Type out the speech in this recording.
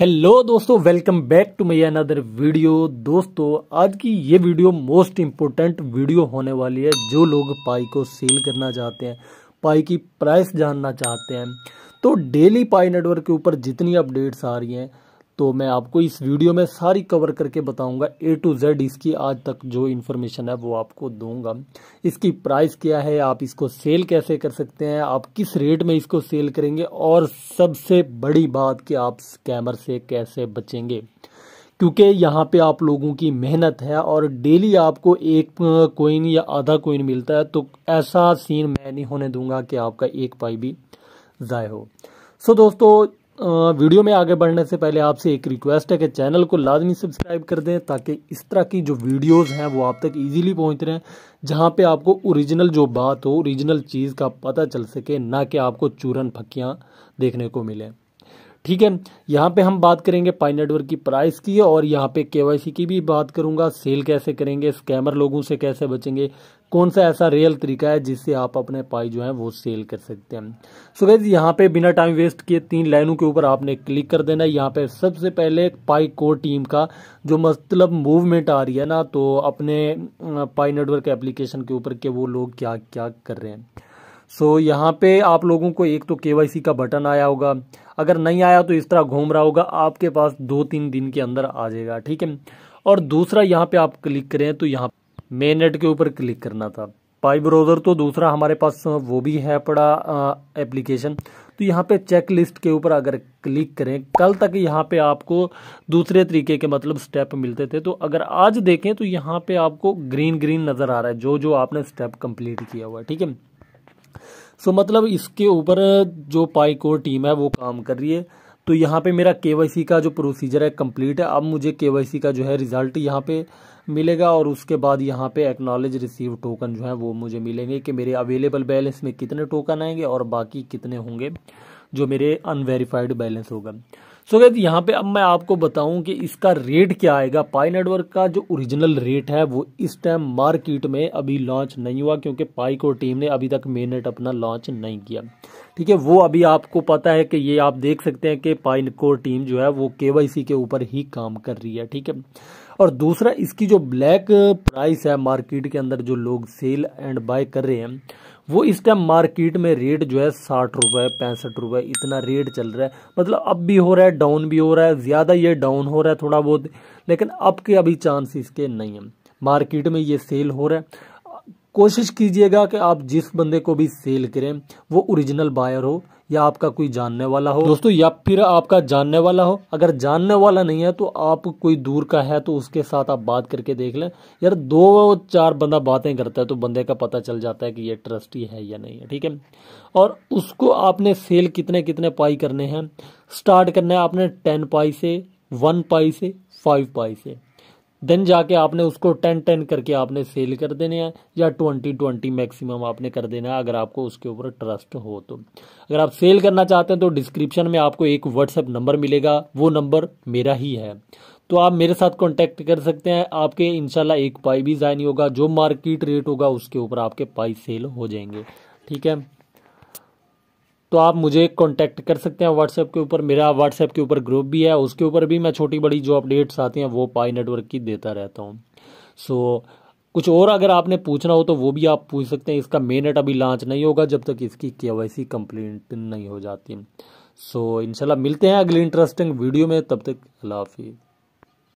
hello दोस्तों welcome back to my another video दोस्तों आज की ये वीडियो मोस्ट इम्पोर्टेंट वीडियो होने वाली है जो लोग पाई को सेल करना चाहते हैं पाई की प्राइस जानना चाहते हैं तो डेली पाई नेटवर्क के ऊपर जितनी अपडेट्स आ रही हैं तो मैं आपको इस वीडियो में सारी कवर करके बताऊंगा ए टू जेड इसकी आज तक जो इन्फॉर्मेशन है वो आपको दूंगा इसकी प्राइस क्या है आप इसको सेल कैसे कर सकते हैं आप किस रेट में इसको सेल करेंगे और सबसे बड़ी बात कि आप स्कैमर से कैसे बचेंगे क्योंकि यहाँ पे आप लोगों की मेहनत है और डेली आपको एक कोइन या आधा कोइन मिलता है तो ऐसा सीन मैं नहीं होने दूंगा कि आपका एक पाई भी ज़ाय हो सो so, दोस्तों वीडियो में आगे बढ़ने से पहले आपसे एक रिक्वेस्ट है कि चैनल को लाजमी सब्सक्राइब कर दें ताकि इस तरह की जो वीडियोस हैं वो आप तक इजीली पहुंच रहे हैं जहां पे आपको ओरिजिनल जो बात हो ओरिजिनल चीज़ का पता चल सके ना कि आपको चूरन फकियाँ देखने को मिले ठीक है यहाँ पे हम बात करेंगे पाई नेटवर्क की प्राइस की और यहाँ पे केवाईसी की भी बात करूंगा सेल कैसे करेंगे स्कैमर लोगों से कैसे बचेंगे कौन सा ऐसा रियल तरीका है जिससे आप अपने पाई जो है वो सेल कर सकते हैं सो गैस यहाँ पे बिना टाइम वेस्ट किए तीन लाइनों के ऊपर आपने क्लिक कर देना है यहाँ पे सबसे पहले पाई कोर टीम का जो मतलब मूवमेंट आ रही है ना तो अपने पाई नेटवर्क एप्लीकेशन के ऊपर के वो लोग क्या क्या कर रहे हैं सो so, यहाँ पे आप लोगों को एक तो के का बटन आया होगा अगर नहीं आया तो इस तरह घूम रहा होगा आपके पास दो तीन दिन के अंदर आ जाएगा ठीक है और दूसरा यहाँ पे आप क्लिक करें तो यहाँ मेन नेट के ऊपर क्लिक करना था पाई ब्राउज़र तो दूसरा हमारे पास वो भी है पड़ा एप्लीकेशन तो यहाँ पे चेक लिस्ट के ऊपर अगर क्लिक करें कल तक यहाँ पे आपको दूसरे तरीके के मतलब स्टेप मिलते थे तो अगर आज देखें तो यहाँ पे आपको ग्रीन ग्रीन नज़र आ रहा है जो जो आपने स्टेप कंप्लीट किया हुआ है ठीक है सो मतलब इसके ऊपर जो पाई कोर टीम है वो काम कर रही है तो यहाँ पे मेरा के का जो प्रोसीजर है कंप्लीट है अब मुझे के का जो है रिज़ल्ट यहाँ पे मिलेगा और उसके बाद यहाँ पे एक्नॉलेज रिसीव टोकन जो है वो मुझे मिलेंगे कि मेरे अवेलेबल बैलेंस में कितने टोकन आएंगे और बाकी कितने होंगे जो मेरे अनवेरीफाइड बैलेंस होगा सो गैस यहाँ पे अब मैं आपको बताऊं कि इसका रेट क्या आएगा पाई नेटवर्क का जो ओरिजिनल रेट है वो इस टाइम मार्केट में अभी लॉन्च नहीं हुआ क्योंकि पाई को टीम ने अभी तक नेट अपना लॉन्च नहीं किया ठीक है वो अभी आपको पता है कि ये आप देख सकते हैं कि पाई को टीम जो है वो के के ऊपर ही काम कर रही है ठीक है और दूसरा इसकी जो ब्लैक प्राइस है मार्केट के अंदर जो लोग सेल एंड बाय कर रहे हैं वो इस टाइम मार्केट में रेट जो है साठ रुपये पैंसठ रुपये इतना रेट चल रहा है मतलब अप भी हो रहा है डाउन भी हो रहा है ज़्यादा ये डाउन हो रहा है थोड़ा बहुत लेकिन अब के अभी चांस इसके नहीं है मार्केट में ये सेल हो रहा है कोशिश कीजिएगा कि आप जिस बंदे को भी सेल करें वो ओरिजिनल बायर हो या आपका कोई जानने वाला हो दोस्तों या फिर आपका जानने वाला हो अगर जानने वाला नहीं है तो आप कोई दूर का है तो उसके साथ आप बात करके देख लें यार दो चार बंदा बातें करता है तो बंदे का पता चल जाता है कि ये ट्रस्टी है या नहीं है ठीक है और उसको आपने सेल कितने कितने पाई करने हैं स्टार्ट करना है आपने टेन पाई से वन पाई से फाइव पाई से देन जाके आपने उसको टेन टेन करके आपने सेल कर देने हैं या ट्वेंटी ट्वेंटी मैक्सिमम आपने कर देना है अगर आपको उसके ऊपर ट्रस्ट हो तो अगर आप सेल करना चाहते हैं तो डिस्क्रिप्शन में आपको एक व्हाट्सएप नंबर मिलेगा वो नंबर मेरा ही है तो आप मेरे साथ कांटेक्ट कर सकते हैं आपके इनशाला एक पाई भी जाइन होगा जो मार्केट रेट होगा उसके ऊपर आपके पाई सेल हो जाएंगे ठीक है तो आप मुझे कॉन्टैक्ट कर सकते हैं व्हाट्सएप के ऊपर मेरा व्हाट्सएप के ऊपर ग्रुप भी है उसके ऊपर भी मैं छोटी बड़ी जो अपडेट्स आती हैं वो पाई नेटवर्क की देता रहता हूँ सो so, कुछ और अगर आपने पूछना हो तो वो भी आप पूछ सकते हैं इसका मेन नेट अभी लॉन्च नहीं होगा जब तक इसकी के वाई सी कंप्लीट नहीं हो जाती सो so, इनशाला मिलते हैं अगली इंटरेस्टिंग वीडियो में तब तक अल्लाह हाफिज़